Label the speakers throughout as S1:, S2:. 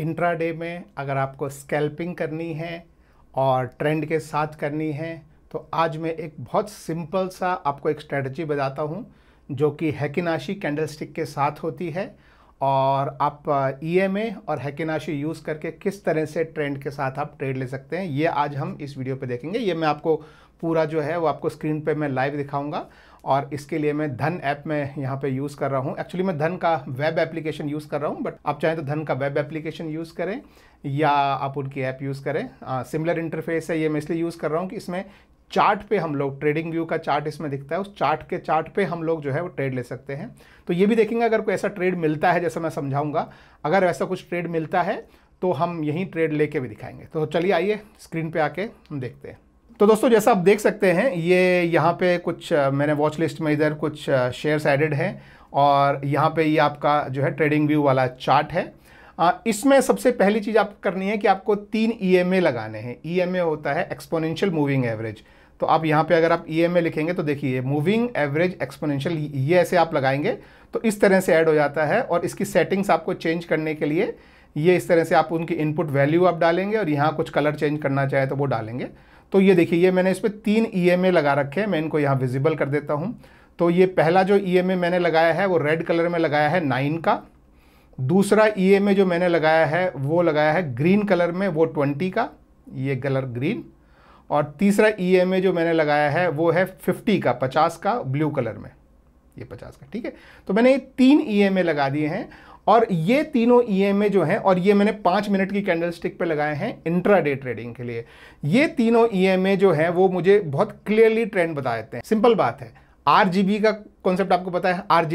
S1: Intraday में अगर आपको स्कैल्पिंग करनी है और ट्रेंड के साथ करनी है तो आज मैं एक बहुत सिंपल सा आपको एक स्ट्रेटजी बताता हूँ जो कि हैकिनाशी कैंडलस्टिक के साथ होती है और आप ई एम ए और हैकिनाशी यूज़ करके किस तरह से ट्रेंड के साथ आप ट्रेड ले सकते हैं ये आज हम इस वीडियो पे देखेंगे ये मैं आपको पूरा जो है वो आपको स्क्रीन पे मैं लाइव दिखाऊंगा और इसके लिए मैं धन ऐप में यहाँ पे यूज़ कर रहा हूँ एक्चुअली मैं धन का वेब एप्लीकेशन यूज़ कर रहा हूँ बट आप चाहें तो धन का वेब एप्लीकेशन यूज़ करें या आप उनकी ऐप यूज़ करें सिमिलर इंटरफेस है ये मैं इसलिए यूज़ कर रहा हूँ कि इसमें चार्ट पे हम लोग ट्रेडिंग व्यू का चार्ट इसमें दिखता है उस चार्ट के चार्ट पे हम लोग जो है वो ट्रेड ले सकते हैं तो ये भी देखेंगे अगर कोई ऐसा ट्रेड मिलता है जैसा मैं समझाऊंगा अगर ऐसा कुछ ट्रेड मिलता है तो हम यहीं ट्रेड लेके भी दिखाएंगे तो चलिए आइए स्क्रीन पे आके हम देखते हैं तो दोस्तों जैसा आप देख सकते हैं ये यहाँ पे कुछ मैंने वॉच लिस्ट में इधर कुछ शेयर्स एडेड हैं और यहाँ पे ये आपका जो है ट्रेडिंग व्यू वाला चार्ट है इसमें सबसे पहली चीज़ आप करनी है कि आपको तीन ई e लगाने हैं ई e होता है एक्सपोनेंशियल मूविंग एवरेज तो आप यहाँ पे अगर आप ई e लिखेंगे तो देखिए मूविंग एवरेज एक्सपोनेंशियल ये ऐसे आप लगाएंगे तो इस तरह से ऐड हो जाता है और इसकी सेटिंग्स आपको चेंज करने के लिए ये इस तरह से आप उनकी इनपुट वैल्यू आप डालेंगे और यहाँ कुछ कलर चेंज करना चाहे तो वो डालेंगे तो ये देखिए ये मैंने इस पर तीन ई e लगा रखे हैं मैं इनको यहाँ विजिबल कर देता हूँ तो ये पहला जो ई e मैंने लगाया है वो रेड कलर में लगाया है नाइन का दूसरा ई e जो मैंने लगाया है वो लगाया है ग्रीन कलर में वो ट्वेंटी का ये कलर ग्रीन और तीसरा ई जो मैंने लगाया है वो है फिफ्टी का पचास का ब्लू कलर में ये पचास का ठीक है तो मैंने ये तीन ई लगा दिए हैं और ये तीनों ई e जो हैं और ये मैंने पाँच मिनट की कैंडल स्टिक पर लगाए हैं इंट्रा डे ट्रेडिंग के लिए ये तीनों ई e जो है वो मुझे बहुत क्लियरली ट्रेंड बता देते हैं सिंपल बात है आर का कॉन्सेप्ट आपको पता है आर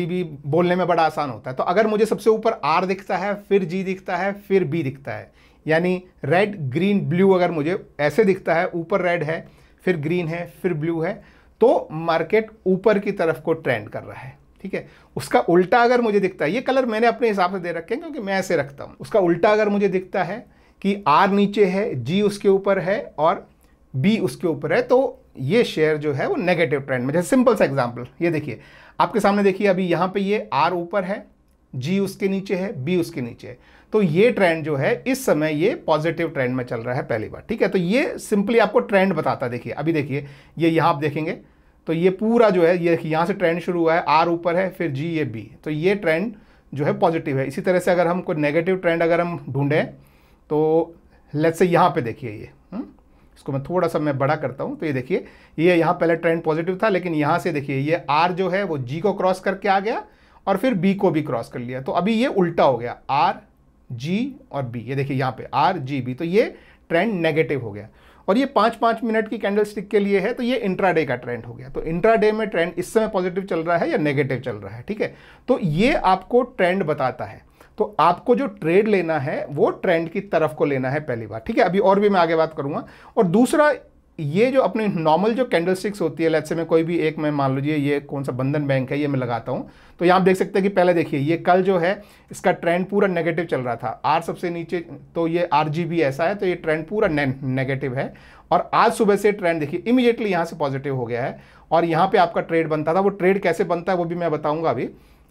S1: बोलने में बड़ा आसान होता है तो अगर मुझे सबसे ऊपर आर दिखता है फिर जी दिखता है फिर बी दिखता है यानी रेड ग्रीन ब्लू अगर मुझे ऐसे दिखता है ऊपर रेड है फिर ग्रीन है फिर ब्लू है तो मार्केट ऊपर की तरफ को ट्रेंड कर रहा है ठीक है उसका उल्टा अगर मुझे दिखता है ये कलर मैंने अपने हिसाब से दे रखे हैं क्योंकि मैं ऐसे रखता हूँ उसका उल्टा अगर मुझे दिखता है कि आर नीचे है जी उसके ऊपर है और बी उसके ऊपर है तो ये शेयर जो है वो नेगेटिव ट्रेंड में जैसे सिंपल सा एग्जाम्पल ये देखिए आपके सामने देखिए अभी यहाँ पे ये आर ऊपर है जी उसके नीचे है बी उसके नीचे है तो ये ट्रेंड जो है इस समय ये पॉजिटिव ट्रेंड में चल रहा है पहली बार ठीक है तो ये सिंपली आपको ट्रेंड बताता है देखिए अभी देखिए ये यहाँ आप देखेंगे तो ये पूरा जो है ये यहाँ से ट्रेंड शुरू हुआ है आर ऊपर है फिर जी ये बी तो ये ट्रेंड जो है पॉजिटिव है इसी तरह से अगर हम कोई नेगेटिव ट्रेंड अगर हम ढूंढें तो लेट से यहाँ पे देखिए ये हम्म, इसको मैं थोड़ा सा मैं बड़ा करता हूँ तो ये देखिए ये यहाँ पहले ट्रेंड पॉजिटिव था लेकिन यहाँ से देखिए ये आर जो है वो जी को क्रॉस करके आ गया और फिर बी को भी क्रॉस कर लिया तो अभी ये उल्टा हो गया आर जी और बी ये देखिए यहाँ पर आर जी बी तो ये ट्रेंड नेगेटिव हो गया और ये पाँच पाँच मिनट की कैंडल स्टिक के लिए है तो ये इंट्राडे का ट्रेंड हो गया तो इंट्राडे में ट्रेंड इस समय पॉजिटिव चल रहा है या नेगेटिव चल रहा है ठीक है तो ये आपको ट्रेंड बताता है तो आपको जो ट्रेड लेना है वो ट्रेंड की तरफ को लेना है पहली बार ठीक है अभी और भी मैं आगे बात करूंगा और दूसरा ये जो अपनी नॉर्मल जो कैंडल स्टिक्स होती है लेट से मैं कोई भी एक मैं मान लीजिए ये कौन सा बंधन बैंक है ये मैं लगाता हूँ तो यहाँ आप देख सकते हैं कि पहले देखिए ये कल जो है इसका ट्रेंड पूरा नेगेटिव चल रहा था आर सबसे नीचे तो ये आर जी भी ऐसा है तो ये ट्रेंड पूरा नेगेटिव है और आज सुबह से ट्रेंड देखिए इमीजिएटली यहाँ से पॉजिटिव हो गया है और यहाँ पर आपका ट्रेड बनता था वो ट्रेड कैसे बनता है वो भी मैं बताऊँगा अभी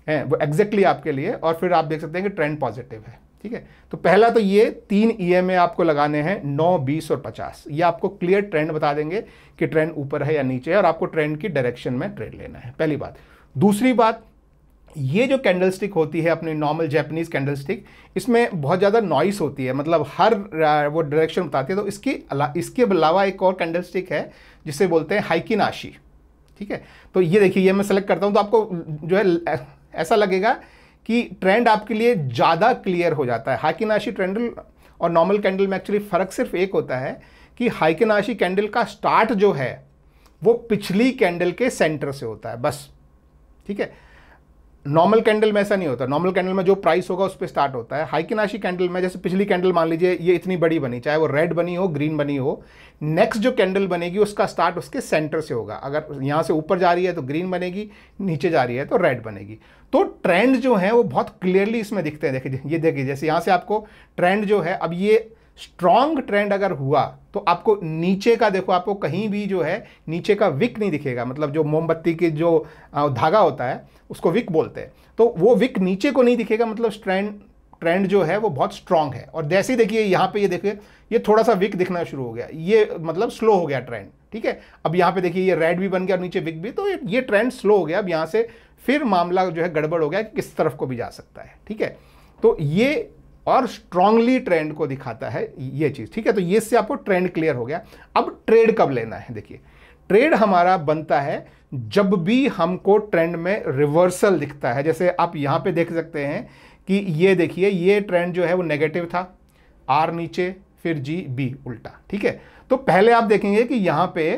S1: है वो एग्जैक्टली exactly आपके लिए और फिर आप देख सकते हैं कि ट्रेंड पॉजिटिव है ठीक है तो पहला तो ये तीन ईएमए e आपको लगाने हैं नौ बीस और पचास ये आपको क्लियर ट्रेंड बता देंगे कि ट्रेंड ऊपर है या नीचे है और आपको ट्रेंड की डायरेक्शन में ट्रेड लेना है पहली बात दूसरी बात ये जो कैंडलस्टिक होती है अपनी नॉर्मल जैपनीज़ कैंडलस्टिक इसमें बहुत ज़्यादा नॉइस होती है मतलब हर वो डायरेक्शन बताती है तो इसकी अला, इसके अलावा एक और कैंडलस्टिक है जिसे बोलते हैं हाइकिनाशी ठीक है तो ये देखिए ये मैं सेलेक्ट करता हूँ तो आपको जो है ऐसा लगेगा कि ट्रेंड आपके लिए ज़्यादा क्लियर हो जाता है हाइकिनाशी ट्रेंडल और नॉर्मल कैंडल में एक्चुअली फ़र्क सिर्फ एक होता है कि हाइकिनाशी कैंडल का स्टार्ट जो है वो पिछली कैंडल के सेंटर से होता है बस ठीक है नॉर्मल कैंडल में ऐसा नहीं होता नॉर्मल कैंडल में जो प्राइस होगा उस पर स्टार्ट होता है हाइकिनाशी कैंडल में जैसे पिछली कैंडल मान लीजिए ये इतनी बड़ी बनी चाहे वो रेड बनी हो ग्रीन बनी हो नेक्स्ट जो कैंडल बनेगी उसका स्टार्ट उसके सेंटर से होगा अगर यहाँ से ऊपर जा रही है तो ग्रीन बनेगी नीचे जा रही है तो रेड बनेगी तो ट्रेंड जो है वो बहुत क्लियरली इसमें दिखते हैं देखिए ये देखिए जैसे यहाँ से आपको ट्रेंड जो है अब ये स्ट्रांग ट्रेंड अगर हुआ तो आपको नीचे का देखो आपको कहीं भी जो है नीचे का विक नहीं दिखेगा मतलब जो मोमबत्ती के जो धागा होता है उसको विक बोलते हैं तो वो विक नीचे को नहीं दिखेगा मतलब ट्रेंड ट्रेंड जो है वो बहुत स्ट्रांग है और जैसे ही देखिए यहाँ पे ये देखिए ये थोड़ा सा विक दिखना शुरू हो गया ये मतलब स्लो हो गया ट्रेंड ठीक है अब यहाँ पे देखिए ये रेड भी बन गया और नीचे विक भी तो ये ट्रेंड स्लो हो गया अब यहाँ से फिर मामला जो है गड़बड़ हो गया कि किस तरफ को भी जा सकता है ठीक है तो ये और स्ट्रांगली ट्रेंड को दिखाता है ये चीज़ ठीक है तो ये से आपको ट्रेंड क्लियर हो गया अब ट्रेड कब लेना है देखिए ट्रेड हमारा बनता है जब भी हमको ट्रेंड में रिवर्सल दिखता है जैसे आप यहां पे देख सकते हैं कि ये देखिए ये ट्रेंड जो है वो नेगेटिव था आर नीचे फिर जी बी उल्टा ठीक है तो पहले आप देखेंगे कि यहां पे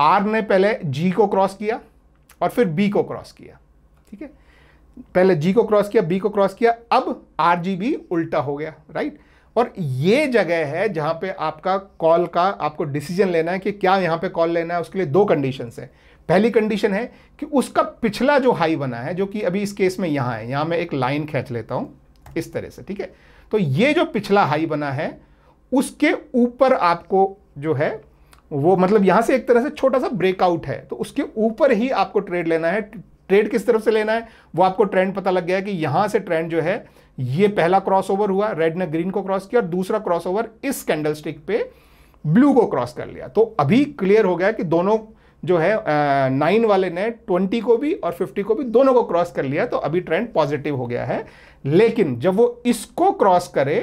S1: आर ने पहले जी को क्रॉस किया और फिर बी को क्रॉस किया ठीक है पहले जी को क्रॉस किया बी को क्रॉस किया अब आर जी बी उल्टा हो गया राइट और ये जगह है जहां पे आपका कॉल का आपको डिसीजन लेना है कि क्या यहां पे कॉल लेना है उसके लिए दो कंडीशन है पहली कंडीशन है कि उसका पिछला जो हाई बना है जो कि अभी इस केस में यहां है यहां मैं एक लाइन खींच लेता हूं इस तरह से ठीक है तो ये जो पिछला हाई बना है उसके ऊपर आपको जो है वो मतलब यहां से एक तरह से छोटा सा ब्रेकआउट है तो उसके ऊपर ही आपको ट्रेड लेना है ट्रेड किस तरफ से लेना है वो आपको ट्रेंड पता लग गया है कि यहां से ट्रेंड जो है ये पहला क्रॉसओवर हुआ रेड ने ग्रीन को क्रॉस किया और दूसरा क्रॉसओवर इस कैंडल स्टिक पे ब्लू को क्रॉस कर लिया तो अभी क्लियर हो गया कि दोनों जो है नाइन वाले ने ट्वेंटी को भी और फिफ्टी को भी दोनों को क्रॉस कर लिया तो अभी ट्रेंड पॉजिटिव हो गया है लेकिन जब वो इसको क्रॉस करे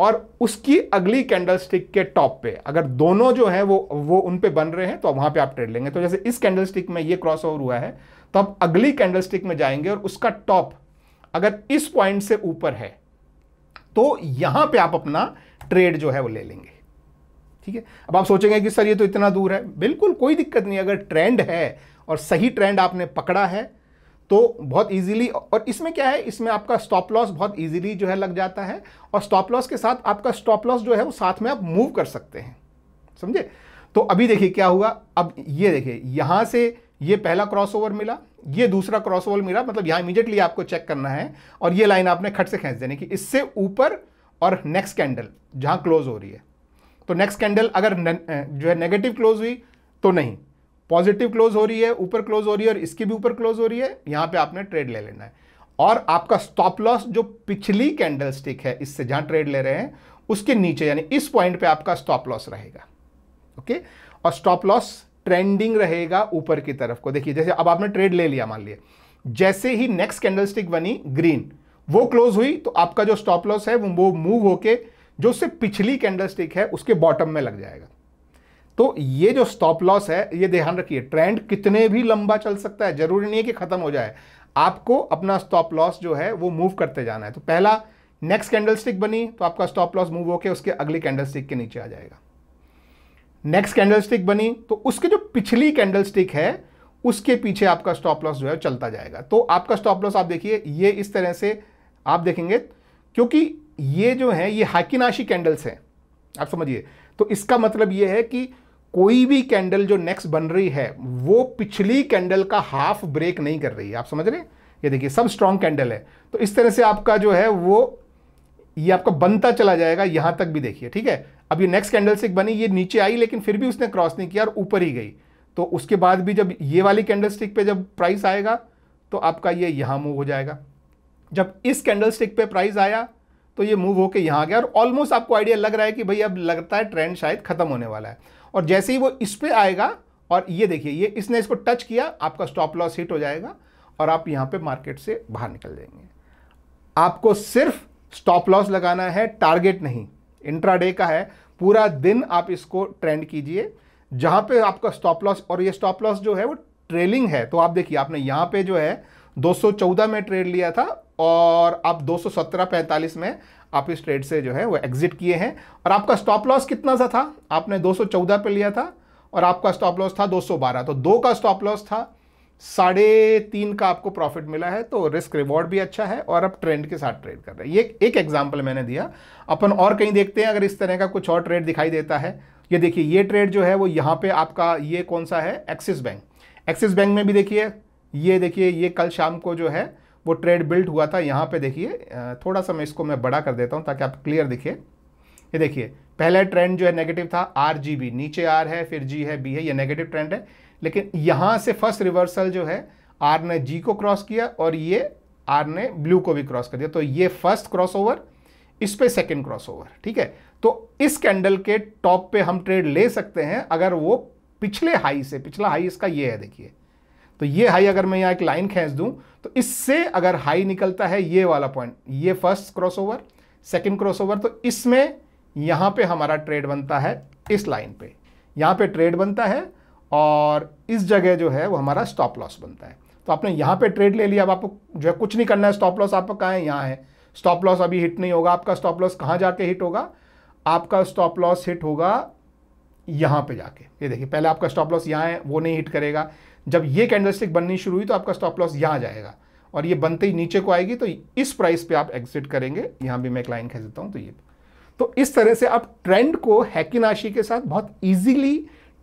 S1: और उसकी अगली कैंडलस्टिक के टॉप पे अगर दोनों जो है वो वो उन पे बन रहे हैं तो वहां पे आप ट्रेड लेंगे तो जैसे इस कैंडलस्टिक में ये क्रॉस ओवर हुआ है तो आप अगली कैंडलस्टिक में जाएंगे और उसका टॉप अगर इस पॉइंट से ऊपर है तो यहां पे आप अपना ट्रेड जो है वो ले लेंगे ठीक है अब आप सोचेंगे कि सर ये तो इतना दूर है बिल्कुल कोई दिक्कत नहीं अगर ट्रेंड है और सही ट्रेंड आपने पकड़ा है तो बहुत इजीली और इसमें क्या है इसमें आपका स्टॉप लॉस बहुत इजीली जो है लग जाता है और स्टॉप लॉस के साथ आपका स्टॉप लॉस जो है वो साथ में आप मूव कर सकते हैं समझे तो अभी देखिए क्या हुआ अब ये देखिए यहाँ से ये पहला क्रॉसओवर मिला ये दूसरा क्रॉसओवर मिला मतलब यहाँ इमीजिएटली आपको चेक करना है और ये लाइन आपने खट से खेच देने की इससे ऊपर और नेक्स्ट कैंडल जहाँ क्लोज हो रही है तो नेक्स्ट कैंडल अगर जो है नेगेटिव क्लोज हुई तो नहीं पॉजिटिव क्लोज हो रही है ऊपर क्लोज हो रही है और इसकी भी ऊपर क्लोज हो रही है यहां पे आपने ट्रेड ले लेना है और आपका स्टॉप लॉस जो पिछली कैंडल स्टिक है इससे जहां ट्रेड ले रहे हैं उसके नीचे यानी इस पॉइंट पे आपका स्टॉप लॉस रहेगा ओके और स्टॉप लॉस ट्रेंडिंग रहेगा ऊपर की तरफ को देखिए जैसे अब आपने ट्रेड ले लिया मान लिया जैसे ही नेक्स्ट कैंडल स्टिक बनी ग्रीन वो क्लोज हुई तो आपका जो स्टॉप लॉस है वो मूव होके जो उससे पिछली कैंडल स्टिक है उसके बॉटम में लग जाएगा तो ये जो स्टॉप लॉस है ये ध्यान रखिए ट्रेंड कितने भी लंबा चल सकता है जरूरी नहीं है कि खत्म हो जाए आपको अपना स्टॉप लॉस जो है वो मूव करते जाना है तो पहला नेक्स्ट कैंडलस्टिक बनी तो आपका स्टॉप लॉस मूव होकर उसके अगली कैंडलस्टिक के नीचे आ जाएगा नेक्स्ट कैंडलस्टिक बनी तो उसके जो पिछली कैंडलस्टिक है उसके पीछे आपका स्टॉप लॉस जो है चलता जाएगा तो आपका स्टॉप लॉस आप देखिए ये इस तरह से आप देखेंगे क्योंकि ये जो है ये हाकिनाशी कैंडल्स हैं आप समझिए तो इसका मतलब ये है कि कोई भी कैंडल जो नेक्स्ट बन रही है वो पिछली कैंडल का हाफ ब्रेक नहीं कर रही है आप समझ रहे ये देखिए सब स्ट्रांग कैंडल है तो इस तरह से आपका जो है वो ये आपका बनता चला जाएगा यहां तक भी देखिए ठीक है अब ये नेक्स्ट कैंडल स्टिक बनी ये नीचे आई लेकिन फिर भी उसने क्रॉस नहीं किया और ऊपर ही गई तो उसके बाद भी जब ये वाली कैंडल स्टिक पर जब प्राइस आएगा तो आपका ये यहां मूव हो जाएगा जब इस कैंडल स्टिक पर प्राइस आया तो ये मूव होकर यहां गया और ऑलमोस्ट आपको आइडिया लग रहा है कि भाई अब लगता है ट्रेंड शायद खत्म होने वाला है और जैसे ही वो इस पर आएगा और ये देखिए ये इसने इसको टच किया आपका स्टॉप लॉस हिट हो जाएगा और आप यहाँ पे मार्केट से बाहर निकल जाएंगे आपको सिर्फ स्टॉप लॉस लगाना है टारगेट नहीं इंट्राडे का है पूरा दिन आप इसको ट्रेंड कीजिए जहाँ पे आपका स्टॉप लॉस और ये स्टॉप लॉस जो है वो ट्रेलिंग है तो आप देखिए आपने यहाँ पे जो है 214 में ट्रेड लिया था और आप 217.45 में आप इस ट्रेड से जो है वो एग्जिट किए हैं और आपका स्टॉप लॉस कितना सा था आपने 214 पे लिया था और आपका स्टॉप लॉस था 212 तो दो का स्टॉप लॉस था साढ़े तीन का आपको प्रॉफिट मिला है तो रिस्क रिवॉर्ड भी अच्छा है और अब ट्रेंड के साथ ट्रेड कर रहे हैं ये एक एग्जाम्पल मैंने दिया अपन और कहीं देखते हैं अगर इस तरह का कुछ और ट्रेड दिखाई देता है ये देखिए ये ट्रेड जो है वो यहाँ पे आपका ये कौन सा है एक्सिस बैंक एक्सिस बैंक में भी देखिए ये देखिए ये कल शाम को जो है वो ट्रेड बिल्ट हुआ था यहाँ पे देखिए थोड़ा सा मैं इसको मैं बड़ा कर देता हूँ ताकि आप क्लियर दिखे ये देखिए पहला ट्रेंड जो है नेगेटिव था आर जी बी नीचे आर है फिर जी है बी है ये नेगेटिव ट्रेंड है लेकिन यहाँ से फर्स्ट रिवर्सल जो है आर ने जी को क्रॉस किया और ये आर ने ब्लू को भी क्रॉस कर दिया तो ये फर्स्ट क्रॉस ओवर इस पे सेकेंड क्रॉस ओवर ठीक है तो इस कैंडल के टॉप पे हम ट्रेड ले सकते हैं अगर वो पिछले हाई से पिछला हाई इसका ये है देखिए तो ये हाई अगर मैं यहाँ एक लाइन खींच दूँ तो इससे अगर हाई निकलता है ये वाला पॉइंट ये फर्स्ट क्रॉसओवर सेकंड क्रॉसओवर तो इसमें यहाँ पे हमारा ट्रेड बनता है इस लाइन पे यहाँ पे ट्रेड बनता है और इस जगह जो है वो हमारा स्टॉप लॉस बनता है तो आपने यहाँ पे ट्रेड ले लिया अब आपको जो है कुछ नहीं करना है स्टॉप लॉस आपका कहाँ है यहाँ है स्टॉप लॉस अभी हिट नहीं होगा आपका स्टॉप लॉस कहाँ जाके हिट होगा आपका स्टॉप लॉस हिट होगा यहाँ पे जाके ये देखिए पहले आपका स्टॉप लॉस यहाँ है वो नहीं हिट करेगा जब ये कैंडलस्टिक बननी शुरू हुई तो आपका स्टॉप लॉस यहाँ जाएगा और ये बनते ही नीचे को आएगी तो इस प्राइस पे आप एग्जिट करेंगे यहाँ भी मैं एक लाइन खेल देता हूँ तो ये तो इस तरह से आप ट्रेंड को हैकिनाशी के साथ बहुत ईजिली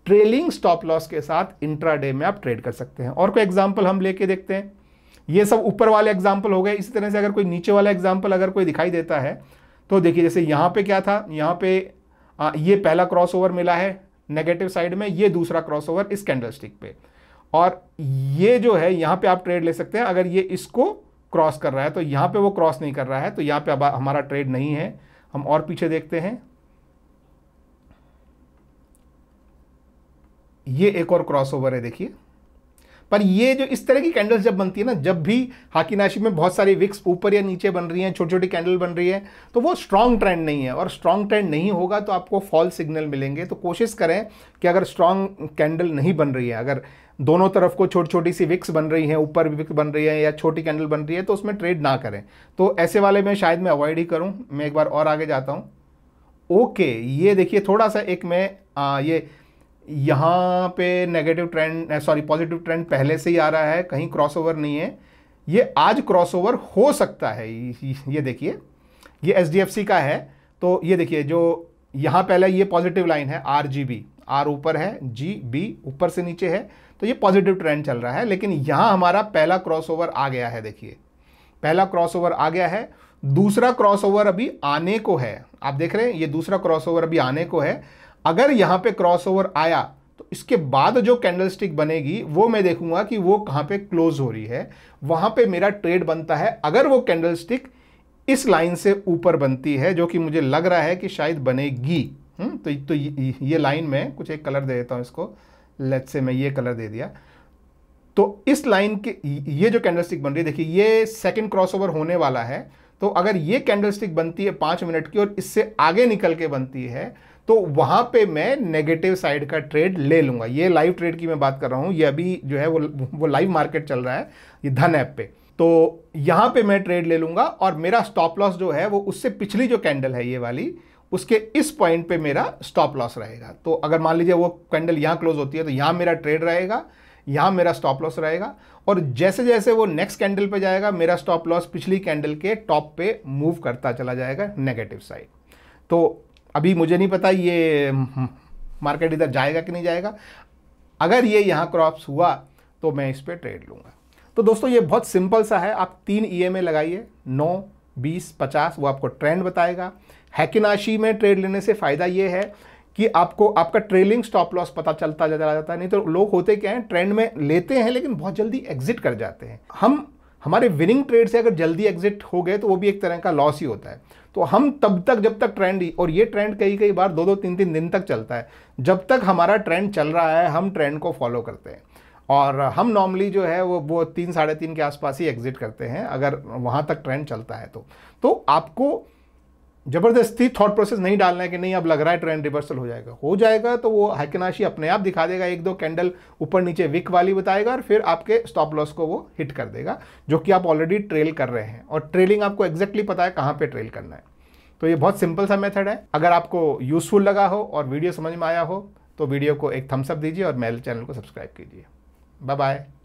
S1: ट्रेलिंग स्टॉप लॉस के साथ इंट्राडे में आप ट्रेड कर सकते हैं और कोई एग्जाम्पल हम लेके देखते हैं ये सब ऊपर वाले एग्जाम्पल हो गए इसी तरह से अगर कोई नीचे वाला एग्जाम्पल अगर कोई दिखाई देता है तो देखिए जैसे यहाँ पे क्या था यहाँ पे आ, ये पहला क्रॉसओवर मिला है नेगेटिव साइड में ये दूसरा क्रॉसओवर इस कैंडलस्टिक पे और ये जो है यहाँ पे आप ट्रेड ले सकते हैं अगर ये इसको क्रॉस कर रहा है तो यहाँ पे वो क्रॉस नहीं कर रहा है तो यहाँ पे अब हमारा ट्रेड नहीं है हम और पीछे देखते हैं ये एक और क्रॉस ओवर है देखिए पर ये जो इस तरह की कैंडल्स जब बनती है ना जब भी नाशी में बहुत सारी विक्स ऊपर या नीचे बन रही हैं छोटी छोटी कैंडल बन रही है तो वो स्ट्रॉन्ग ट्रेंड नहीं है और स्ट्रॉन्ग ट्रेंड नहीं होगा तो आपको फॉल सिग्नल मिलेंगे तो कोशिश करें कि अगर स्ट्रांग कैंडल नहीं बन रही है अगर दोनों तरफ को छोटी छोटी सी विक्स बन रही हैं ऊपर विक्स बन रही है या छोटी कैंडल बन रही है तो उसमें ट्रेड ना करें तो ऐसे वाले में शायद मैं अवॉइड ही करूँ मैं एक बार और आगे जाता हूँ ओके ये देखिए थोड़ा सा एक मैं ये यहाँ पे negative trend sorry positive trend पहले से ही आ रहा है कहीं क्रॉसओवर नहीं है ये आज क्रॉसओवर हो सकता है ये देखिए ये एच का है तो ये देखिए जो यहाँ पहले ये पॉजिटिव लाइन है आर जी बी आर ऊपर है जी बी ऊपर से नीचे है तो ये पॉजिटिव ट्रेंड चल रहा है लेकिन यहाँ हमारा पहला क्रॉसओवर आ गया है देखिए पहला क्रॉसओवर आ गया है दूसरा क्रॉसओवर अभी आने को है आप देख रहे हैं ये दूसरा क्रॉसओवर अभी आने को है अगर यहां पे क्रॉसओवर आया तो इसके बाद जो कैंडलस्टिक बनेगी वो मैं देखूंगा कि वो कहां पे क्लोज हो रही है वहां पे मेरा ट्रेड बनता है अगर वो कैंडलस्टिक इस लाइन से ऊपर बनती है जो कि मुझे लग रहा है कि शायद बनेगी हुँ? हम्म, तो तो ये, ये लाइन में कुछ एक कलर दे देता हूं इसको लेट से मैं ये कलर दे दिया तो इस लाइन के ये जो कैंडलस्टिक बन रही है देखिए ये सेकंड क्रॉसओवर होने वाला है तो अगर ये कैंडलस्टिक बनती है पांच मिनट की और इससे आगे निकल के बनती है तो वहाँ पे मैं नेगेटिव साइड का ट्रेड ले लूँगा ये लाइव ट्रेड की मैं बात कर रहा हूँ ये अभी जो है वो वो लाइव मार्केट चल रहा है ये धन ऐप पे तो यहाँ पे मैं ट्रेड ले लूँगा और मेरा स्टॉप लॉस जो है वो उससे पिछली जो कैंडल है ये वाली उसके इस पॉइंट पे मेरा स्टॉप लॉस रहेगा तो अगर मान लीजिए वो कैंडल यहाँ क्लोज होती है तो यहाँ मेरा ट्रेड रहेगा यहाँ मेरा स्टॉप लॉस रहेगा और जैसे जैसे वो नेक्स्ट कैंडल पे जाएगा मेरा स्टॉप लॉस पिछली कैंडल के टॉप पे मूव करता चला जाएगा नेगेटिव साइड तो अभी मुझे नहीं पता ये हम्म, मार्केट इधर जाएगा कि नहीं जाएगा अगर ये यहाँ क्रॉप्स हुआ तो मैं इस पर ट्रेड लूँगा तो दोस्तों ये बहुत सिंपल सा है आप तीन ई e एम लगाइए नौ बीस पचास वो आपको ट्रेंड बताएगा हैकिनाशी में ट्रेड लेने से फ़ायदा ये है कि आपको आपका ट्रेलिंग स्टॉप लॉस पता चलता चला जाता है नहीं तो लोग होते क्या हैं ट्रेंड में लेते हैं लेकिन बहुत जल्दी एग्जिट कर जाते हैं हम हमारे विनिंग ट्रेड से अगर जल्दी एग्जिट हो गए तो वो भी एक तरह का लॉस ही होता है तो हम तब तक जब तक ट्रेंड और ये ट्रेंड कई कई बार दो दो तीन तीन दिन तक चलता है जब तक हमारा ट्रेंड चल रहा है हम ट्रेंड को फॉलो करते हैं और हम नॉर्मली जो है वो वो तीन साढ़े तीन के आसपास ही एग्जिट करते हैं अगर वहाँ तक ट्रेंड चलता है तो तो आपको ज़बरदस्ती थॉट प्रोसेस नहीं डालना है कि नहीं अब लग रहा है ट्रेंड रिवर्सल हो जाएगा हो जाएगा तो वो हैकनाशी अपने आप दिखा देगा एक दो कैंडल ऊपर नीचे विक वाली बताएगा और फिर आपके स्टॉप लॉस को वो हिट कर देगा जो कि आप ऑलरेडी ट्रेल कर रहे हैं और ट्रेलिंग आपको एग्जैक्टली पता है कहाँ पर ट्रेल करना है तो ये बहुत सिंपल सा मेथड है अगर आपको यूज़फुल लगा हो और वीडियो समझ में आया हो तो वीडियो को एक थम्सअप दीजिए और मेरे चैनल को सब्सक्राइब कीजिए बाय बाय